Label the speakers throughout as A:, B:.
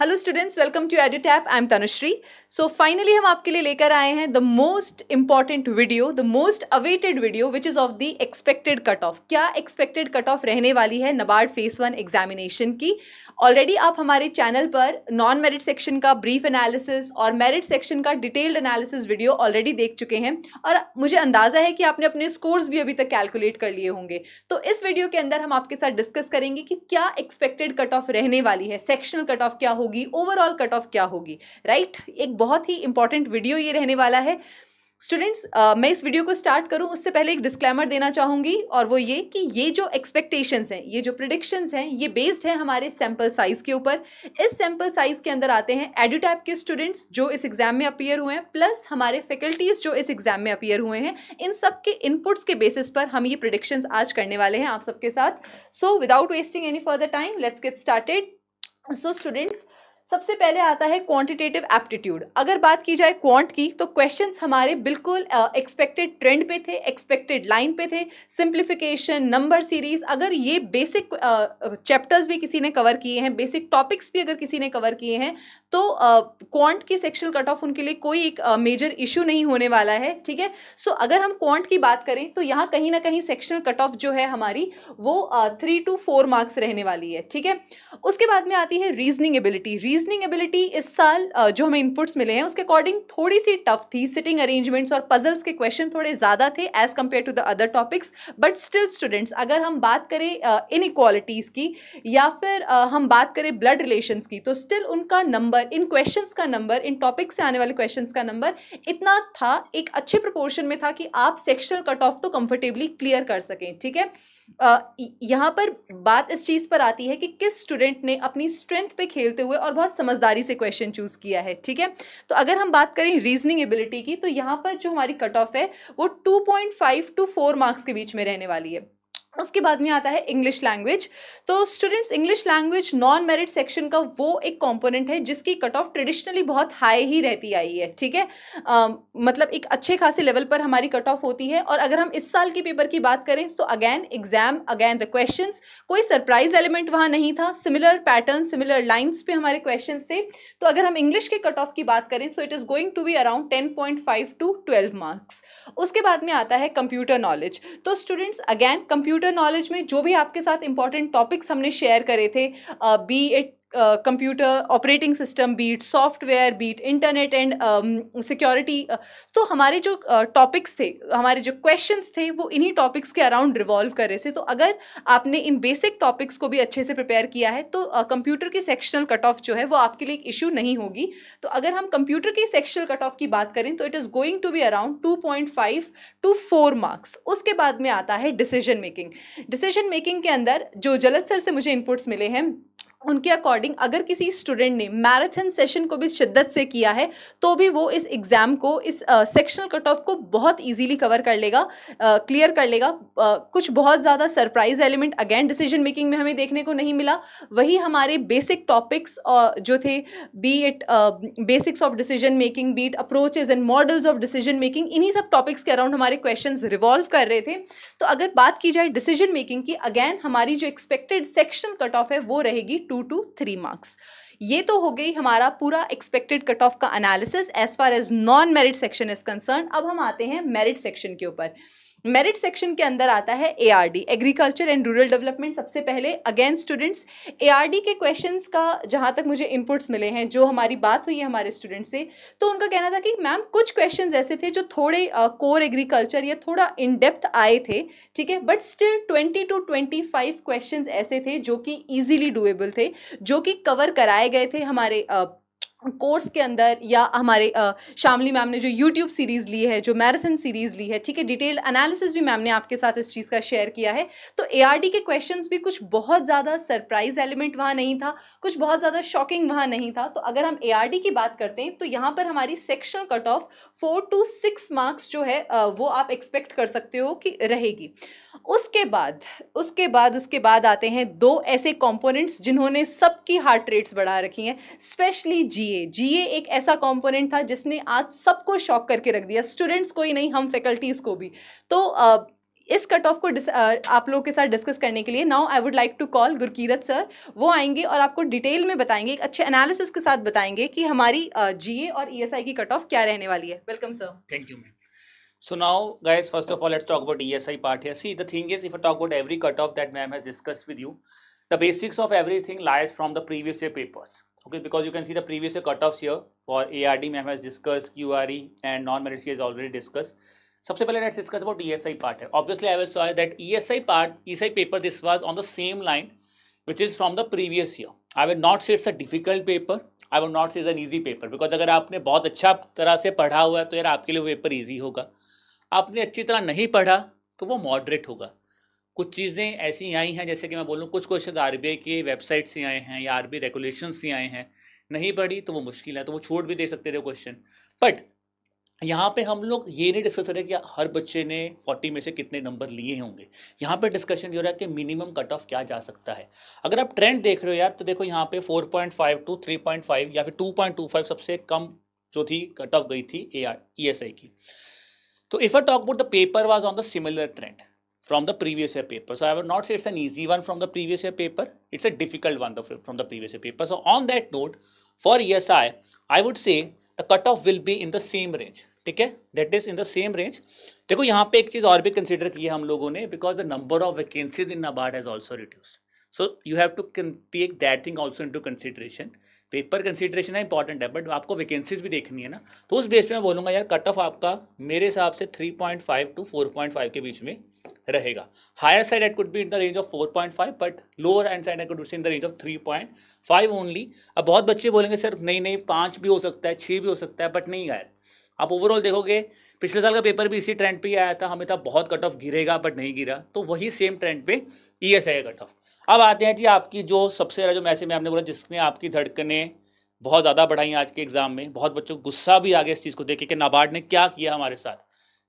A: Hello students welcome to app I am Tanushree so finally हम आपके लिए लेकर आए हैं the most important video the most awaited video which is of the expected cut off क्या expected cut off रहने वाली है नबार्ड फेस वन एग्जामिनेशन की ऑलरेडी आप हमारे चैनल पर नॉन मेरिट सेक्शन का ब्रीफ एनालिसिस और मेरिट सेक्शन का डिटेल्ड एनालिसिस वीडियो ऑलरेडी देख चुके हैं और मुझे अंदाज़ा है कि आपने अपने स्कोर्स भी अभी तक कैलकुलेट कर लिए होंगे तो इस वीडियो के अंदर हम आपके साथ डिस्कस करेंगे कि क्या एक्सपेक्टेड कट ऑफ रहने वाली है सेक्शनल कट ऑफ क्या होगी होगी ओवरऑल कट ऑफ क्या होगी राइट right? एक बहुत ही इंपॉर्टेंट वीडियो ये रहने वाला है स्टूडेंट्स uh, मैं इस वीडियो को स्टार्ट करूं उससे पहले एक डिस्क्लेमर देना चाहूंगी और वो ये कि ये जो एक्सपेक्टेशंस हैं ये जो प्रिडिक्शंस हैं ये बेस्ड हैं हमारे सैम्पल साइज़ के ऊपर इस सैम्पल साइज़ के अंदर आते हैं एडिटैप के स्टूडेंट्स जो इस एग्ज़ाम में अपीयर हुए हैं प्लस हमारे फैकल्टीज़ जो इस एग्ज़ाम में अपीयर हुए हैं इन सब के इनपुट्स के बेसिस पर हम ये प्रिडिक्शंस आज करने वाले हैं आप सबके साथ so without wasting any further time let's get started so students सबसे पहले आता है क्वांटिटेटिव एप्टीट्यूड अगर बात की जाए क्वांट की तो क्वेश्चंस हमारे बिल्कुल एक्सपेक्टेड uh, ट्रेंड पे थे एक्सपेक्टेड लाइन पे थे सिंप्लीफिकेशन नंबर सीरीज अगर ये बेसिक चैप्टर्स uh, भी किसी ने कवर किए हैं बेसिक टॉपिक्स भी अगर किसी ने कवर किए हैं तो क्वांट uh, की सेक्शन कट ऑफ उनके लिए कोई एक मेजर uh, इशू नहीं होने वाला है ठीक है सो अगर हम क्वांट की बात करें तो यहाँ कहीं ना कहीं सेक्शनल कट ऑफ जो है हमारी वो थ्री टू फोर मार्क्स रहने वाली है ठीक है उसके बाद में आती है रीजनिंग एबिलिटी रीजनिंग एबिलिटी इस साल जो हमें इनपुट्स मिले हैं उसके अकॉर्डिंग थोड़ी सी टफ थी सिटिंग अरेंजमेंट्स और पजल्स के क्वेश्चन थोड़े ज़्यादा थे as compare to the other topics but still students अगर हम बात करें इन इक्वालिटीज़ की या फिर हम बात करें ब्लड रिलेशन की तो स्टिल उनका नंबर इन क्वेश्चन का नंबर इन टॉपिक से आने वाले क्वेश्चन का नंबर इतना था एक अच्छे प्रपोर्शन में था कि आप सेक्शुअल कट ऑफ तो कंफर्टेबली क्लियर कर सकें ठीक है यहाँ पर बात इस चीज़ पर आती है कि किस स्टूडेंट ने अपनी स्ट्रेंथ पे खेलते हुए और बहुत बहुत समझदारी से क्वेश्चन चूज किया है ठीक है तो अगर हम बात करें रीजनिंग एबिलिटी की तो यहाँ पर जो हमारी कट ऑफ है वो टू टू फोर मार्क्स के बीच में रहने वाली है उसके बाद में आता है इंग्लिश लैंग्वेज तो students English language non merit section का वो एक कंपोनेंट है जिसकी कट ऑफ ट्रेडिशनली बहुत हाई ही रहती आई है ठीक है मतलब एक अच्छे खासे लेवल पर हमारी कट ऑफ होती है और अगर हम इस साल के पेपर की बात करें तो again exam again the question कोई सरप्राइज एलिमेंट वहाँ नहीं था सिमिलर पैटर्न सिमिलर लाइन्स पे हमारे क्वेश्चन थे तो अगर हम इंग्लिश के कट ऑफ की बात करें so it is going to be around ten point five to twelve marks उसके बाद में आता है कंप्यूटर नॉलेज तो स्टूडेंट्स अगैन कंप्यूटर नॉलेज में जो भी आपके साथ इंपॉर्टेंट टॉपिक्स हमने शेयर करे थे be it computer operating system be it software be it internet and security तो हमारे जो टॉपिक्स uh, थे हमारे जो क्वेश्चंस थे वो इन्हीं टॉपिक्स के अराउंड रिवॉल्व कर रहे थे तो अगर आपने इन बेसिक टॉपिक्स को भी अच्छे से प्रिपेयर किया है तो कंप्यूटर uh, की सेक्शनल कट ऑफ जो है वो आपके लिए एक इशू नहीं होगी तो अगर हम कंप्यूटर की सेक्शनल कट ऑफ की बात करें तो it is going to be around two point five to four marks उसके बाद में आता है डिसीजन मेकिंग डिसीजन मेकिंग के अंदर जो जलद सर से मुझे इनपुट्स मिले हैं उनके अकॉर्डिंग अगर किसी स्टूडेंट ने मैराथन सेशन को भी शिद्दत से किया है तो भी वो इस एग्ज़ाम को इस सेक्शनल कट ऑफ को बहुत इजीली कवर कर लेगा क्लियर कर लेगा uh, कुछ बहुत ज़्यादा surprise element again decision making में हमें देखने को नहीं मिला वही हमारे बेसिक टॉपिक्स जो थे be it basics of decision making be it approaches and models of decision making इन्हीं सब टॉपिक्स के अराउंड हमारे क्वेश्चन रिवॉल्व कर रहे थे तो अगर बात की जाए डिसीजन मेकिंग की अगेन हमारी जो एक्सपेक्टेड सेक्शनल कट ऑफ है वो रहेगी टू 2 to 3 marks. ये तो हो गई हमारा पूरा एक्सपेक्टेड कट ऑफ का analysis as far as non merit section is concern अब हम आते हैं मेरिट सेक्शन के ऊपर मेरिट सेक्शन के अंदर आता है ARD agriculture and rural development सबसे पहले अगेन स्टूडेंट्स एआरडी के क्वेश्चंस का जहाँ तक मुझे इनपुट्स मिले हैं जो हमारी बात हुई है हमारे स्टूडेंट से तो उनका कहना था कि मैम कुछ क्वेश्चंस ऐसे थे जो थोड़े कोर एग्रीकल्चर या थोड़ा इन डेप्थ आए थे ठीक है but still twenty two twenty five question ऐसे थे जो कि ईजिली डुएबल थे जो कि कवर कराए लाए गए थे हमारे कोर्स के अंदर या हमारे शामली मैम ने जो यूट्यूब सीरीज़ ली है जो मैराथन सीरीज़ ली है ठीक है डिटेल्ड एनालिसिस भी मैम ने आपके साथ इस चीज़ का शेयर किया है तो ए के क्वेश्चंस भी कुछ बहुत ज़्यादा सरप्राइज एलिमेंट वहाँ नहीं था कुछ बहुत ज़्यादा शॉकिंग वहाँ नहीं था तो अगर हम ए की बात करते हैं तो यहाँ पर हमारी sectional cut off four two six marks जो है वो आप एक्सपेक्ट कर सकते हो कि रहेगी उसके बाद उसके बाद उसके बाद आते हैं दो ऐसे कॉम्पोनेंट्स जिन्होंने सबकी हार्ट रेट्स बढ़ा रखी हैं स्पेशली जी जीए जीए एक ऐसा कंपोनेंट था जिसने आज सबको शॉक करके रख दिया स्टूडेंट्स को ही नहीं हम फैकल्टीज़ को भी तो uh, इस कट ऑफ को आप लोगों के साथ डिस्कस करने के लिए now I would like to call Gurkirat sir वो आएंगे और आपको डिटेल में बताएंगे एक अच्छे एनालिसिस के साथ बताएंगे कि हमारी जीए uh, और ईएसआई e की कट ऑफ क्या रहने वाली है welcome sir
B: thank you ma'am so now guys first of all let's talk about ESI part here see the thing is if I talk about every cut off that ma'am has discussed with you the basics of everything lies from the previous year papers okay because you can see the previous cutoffs here for ard we have discussed qre and non merit cs already discussed सबसे पहले let's discuss about ESI part है obviously I saw that ESI part ESI paper this was on the same line which is from the previous year I will not say it's a difficult paper I will not say is an easy paper because अगर आपने बहुत अच्छा तरह से पढ़ा हुआ है तो यार आपके लिए वो पेपर ईजी होगा आपने अच्छी तरह नहीं पढ़ा तो वो मॉडरेट होगा कुछ चीज़ें ऐसी आई हैं जैसे कि मैं बोलूँ कुछ क्वेश्चन आर के वेबसाइट से आए हैं या आर बी रेगुलेशन से आए हैं नहीं पढ़ी तो वो मुश्किल है तो वो छोड़ भी दे सकते थे क्वेश्चन बट यहाँ पे हम लोग ये नहीं डिस्कस कर रहे कि हर बच्चे ने 40 में से कितने नंबर लिए होंगे यहाँ पे डिस्कशन ये हो रहा है कि मिनिमम कट ऑफ क्या जा सकता है अगर आप ट्रेंड देख रहे हो यार तो देखो यहाँ पे 4.5 टू 3.5 या फिर 2.25 सबसे कम जो थी कट ऑफ गई थी A R E S I की तो if I talk about the paper was on the similar trend from the previous year paper. So I would not say it's an easy one from the previous year paper. It's a difficult one from the previous year paper. So on that note, for ESI, I would say the cutoff will be in the same range. ठीक है that is in the same range देखो यहां पे एक चीज़ और भी consider की है हम लोगों ने because the number of vacancies in NABARD has also reduced so you have to take that thing also in to consideration paper consideration है इंपॉर्टेंट है बट आपको वैकेंसीज भी देखनी है ना तो उस बेस पे मैं बोलूंगा यार कट ऑफ आपका मेरे हिसाब से 3.5 टू 4.5 के बीच में रहेगा higher side it could be in the range of 4.5 but lower end side it could be in the range of 3.5 only अब बहुत बच्चे बोलेंगे सर नहीं नहीं पाँच भी हो सकता है छः भी हो सकता है बट नहीं आया आप ओवरऑल देखोगे पिछले साल का पेपर भी इसी ट्रेंड पर आया था हमें था बहुत कट ऑफ गिरेगा बट नहीं गिरा तो वही सेम ट्रेंड पे E S I cut off अब आते हैं जी आपकी जो सबसे ज़्यादा जो मैसेज में आपने बोला जिसने आपकी धड़कने बहुत ज़्यादा बढ़ाई आज के एग्ज़ाम में बहुत बच्चों को गुस्सा भी आ गया इस चीज़ को देख के कि नाबार्ड ने क्या किया हमारे साथ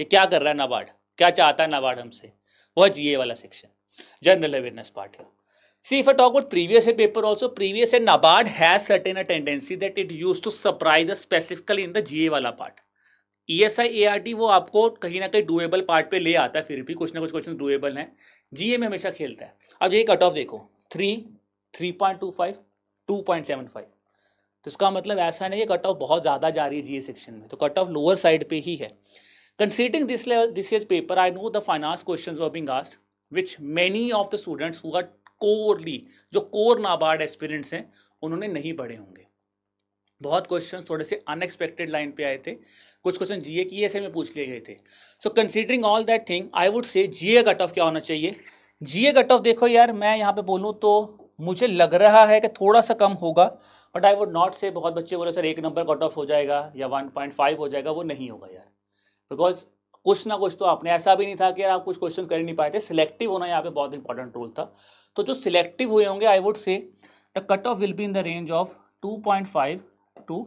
B: ये क्या कर रहा है नाबार्ड क्या चाहता है नाबार्ड हमसे वह ये वाला सेक्शन जनरल अवेयरनेस पार्ट है See, if I talk about previous year paper also, previous year NABARD has certain a tendency that it used to the us specifically in the GA वाला ए आर टी वो आपको कहीं ना कहीं doable part पे ले आता है फिर भी कुछ ना कुछ क्वेश्चन डुएबल हैं जीए में हमेशा खेलता है अब ये कट ऑफ देखो three three point two five two point seven five तो इसका मतलब ऐसा नहीं है कट ऑफ बहुत ज़्यादा जा रही है जीए सेक्शन में तो कट ऑफ लोअर साइड पे ही है Considering this, this year's paper, I know the finance questions were being asked, which many of the students who are कोरली जो कोर नाबार्ड एस्पिरेंट्स हैं उन्होंने नहीं पढ़े होंगे बहुत क्वेश्चन थोड़े से अनएक्सपेक्टेड लाइन पे आए थे कुछ क्वेश्चन जीए की ऐसे में पूछ लिए गए थे so considering all that thing I would say GA cut off क्या होना चाहिए जीए कट ऑफ देखो यार मैं यहाँ पे बोलूँ तो मुझे लग रहा है कि थोड़ा सा कम होगा बट आई वुड नॉट से बहुत बच्चे बोले सर एक नंबर कट ऑफ हो जाएगा या 1.5 हो जाएगा वो नहीं होगा यार बिकॉज कुछ ना कुछ तो आपने ऐसा भी नहीं था कि आप कुछ क्वेश्चन कर ही नहीं पाए थे सिलेक्टिव होना यहाँ पे बहुत इंपॉर्टेंट रोल था तो जो सिलेक्टिव हुए होंगे I would say the cut off will be in the range of 2.5 to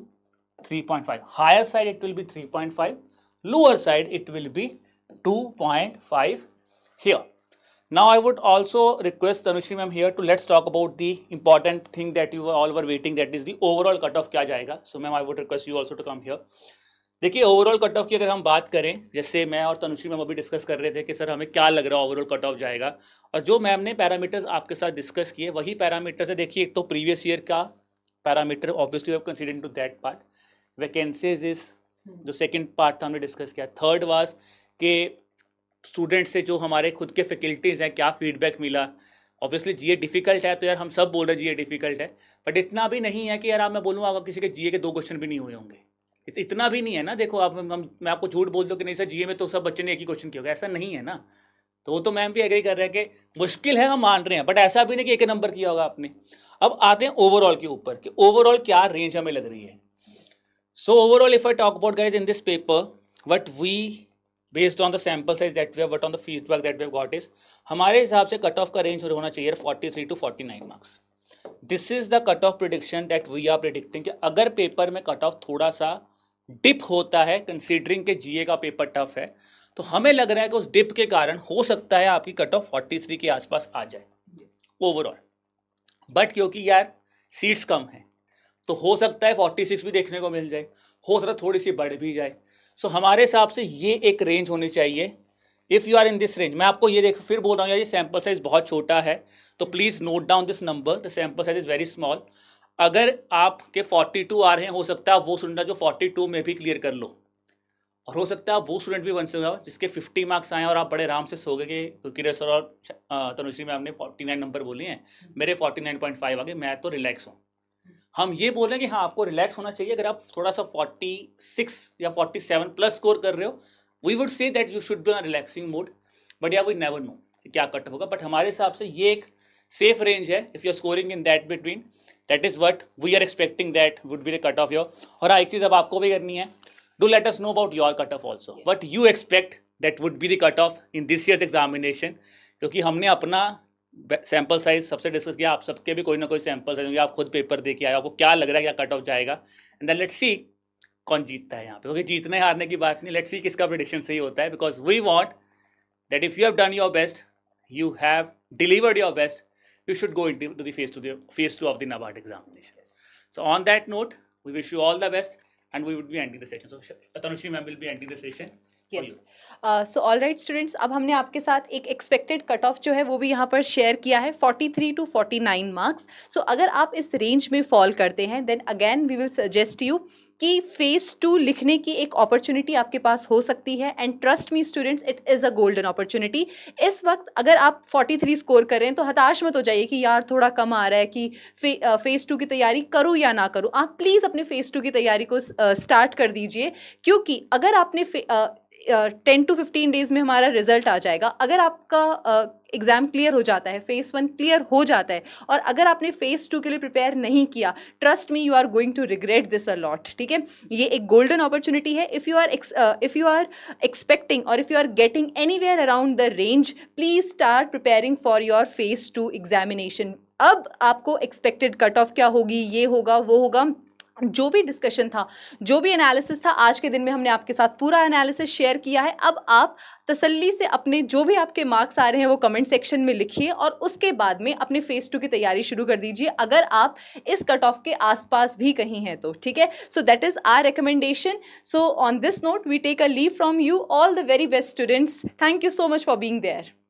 B: three point higher side it will be 3.5 point lower side it will be two point five here now I would also request Tanushree ma'am here to let's talk about the important thing that you all were waiting that is the overall cut off क्या जाएगा so ma'am I would request you also to come here देखिए overall cut off की अगर हम बात करें जैसे मैं और तनुश्री मैम अभी डिस्कस कर रहे थे कि सर हमें क्या लग रहा है ओवरऑल कट ऑफ जाएगा और जो मैम ने पैरामीटर्स आपके साथ डिस्कस किए वही पैरामीटर्स है देखिए एक तो प्रीवियस ईयर का parameter obviously considering to that part vacancies is जो सेकेंड पार्ट था हमने डिस्कस किया थर्ड वाज के स्टूडेंट से जो हमारे खुद के फैकल्टीज़ हैं क्या फीडबैक मिला ऑब्वियसली जीए डिफिकल्ट है तो यार हम सब बोल रहे हैं जीए डिफिकल्ट है बट इतना भी नहीं है कि यार आप मैं बोलूँ अगर किसी के जीए के दो क्वेश्चन भी नहीं हुए होंगे इत, इतना भी नहीं है ना देखो आप हम मैं आपको झूठ बोल दो कि नहीं सर जीए में तो सब बच्चे ने एक ही क्वेश्चन किया होगा ऐसा नहीं है ना तो वो तो मैम भी एग्री कर रहे हैं कि मुश्किल है हम मान रहे हैं बट ऐसा भी नहीं कि एक नंबर किया होगा आपने अब आते हैं ओवरऑल के ऊपर कि ओवरऑल क्या रेंज हमें लग रही है so overall if I talk about guys in this paper what we based on the sample size that we what on the feedback that we got is हमारे हिसाब से कट ऑफ का range होना चाहिए forty three to forty nine marks this is the cut off prediction that we are predicting कि अगर paper में cut off थोड़ा सा डिप होता है कंसीडरिंग के जीए का पेपर टफ है तो हमें लग रहा है कि उस डिप के कारण हो सकता है आपकी कट ऑफ 43 के आसपास आ जाए ओवरऑल yes. बट क्योंकि यार सीट्स कम हैं तो हो सकता है 46 भी देखने को मिल जाए हो सकता है थोड़ी सी बढ़ भी जाए सो so, हमारे हिसाब से ये एक रेंज होनी चाहिए if you are in this range मैं आपको ये देख फिर बोल रहा हूँ यार ये सैम्पल साइज़ बहुत छोटा है तो please note down this number the sample size is very small अगर आपके 42 आ रहे हैं हो सकता है वो स्टूडेंट जो 42 में भी क्लियर कर लो और हो सकता है वो स्टूडेंट भी बन हो जिसके 50 मार्क्स आए और आप बड़े आराम से सो गए कि क्योंकि सर और तनुश्री आपने फोर्टी 49 नंबर बोले हैं हम्म। मेरे 49.5 आ गए मैं तो रिलैक्स हूँ हम ये बोलें कि हाँ आपको रिलैक्स होना चाहिए अगर आप थोड़ा सा सिक्स या सेवन प्लस स्कोर कर रहे हो we would say that you should be on relaxing mode but या वी नेवर नो क्या कट होगा बट हमारे हिसाब से ये एक सेफ रेंज है if you're scoring in that between that is what we are expecting that would be the cut off your और हाँ एक चीज़ अब आपको भी करनी है do let us know about your cut off also but you expect that would be the cut off in this year examination क्योंकि हमने अपना सैंपल साइज सबसे डिस्कस किया आप सबके भी कोई ना कोई सैंपल साइज आप खुद पेपर दे के आए आपको क्या लग रहा है क्या कट ऑफ जाएगा एंड लेट सी कौन जीतता है यहाँ पे क्योंकि जीतने हारने की बात नहीं लेट सी किसका प्रिडिक्शन सही होता है because we want that if you have done your best you have delivered your best you should go into the phase two, the phase two of the NABARD examination. Yes. So on that note, we wish you all the best and we would be ending the session. So Tanushri ma'am will be ending the session.
A: Yes so all right students अब हमने आपके साथ एक expected cut off जो है वो भी यहाँ पर शेयर किया है 43 टू 49 मार्क्स सो अगर आप इस रेंज में फॉल करते हैं then again we will suggest you कि फेज टू लिखने की एक अपॉर्चुनिटी आपके पास हो सकती है and trust me students it is a golden opportunity इस वक्त अगर आप 43 स्कोर करें तो हताश मत हो जाइए कि यार थोड़ा कम आ रहा है कि फे, फेज़ टू की तैयारी करूँ या ना करूँ आप प्लीज़ अपने फेज़ टू की तैयारी को स्टार्ट uh, कर दीजिए क्योंकि अगर आपने uh, ten to fifteen days में हमारा रिजल्ट आ जाएगा अगर आपका एग्ज़ाम uh, क्लियर हो जाता है फेज़ वन क्लियर हो जाता है और अगर आपने फेज़ टू के लिए प्रिपेयर नहीं किया trust me you are going to regret this a lot ठीक है ये एक गोल्डन अपॉर्चुनिटी है if you are if you are expecting और if you are getting anywhere around the range please start preparing for your phase two examination अब आपको expected cut off क्या होगी ये होगा वो होगा जो भी डिस्कशन था जो भी एनालिसिस था आज के दिन में हमने आपके साथ पूरा एनालिसिस शेयर किया है अब आप तसल्ली से अपने जो भी आपके मार्क्स आ रहे हैं वो कमेंट सेक्शन में लिखिए और उसके बाद में अपने फेज़ टू की तैयारी शुरू कर दीजिए अगर आप इस कट ऑफ के आसपास भी कहीं हैं तो ठीक है so that is our recommendation so on this note we take a leave from you all the very best students thank you so much for being there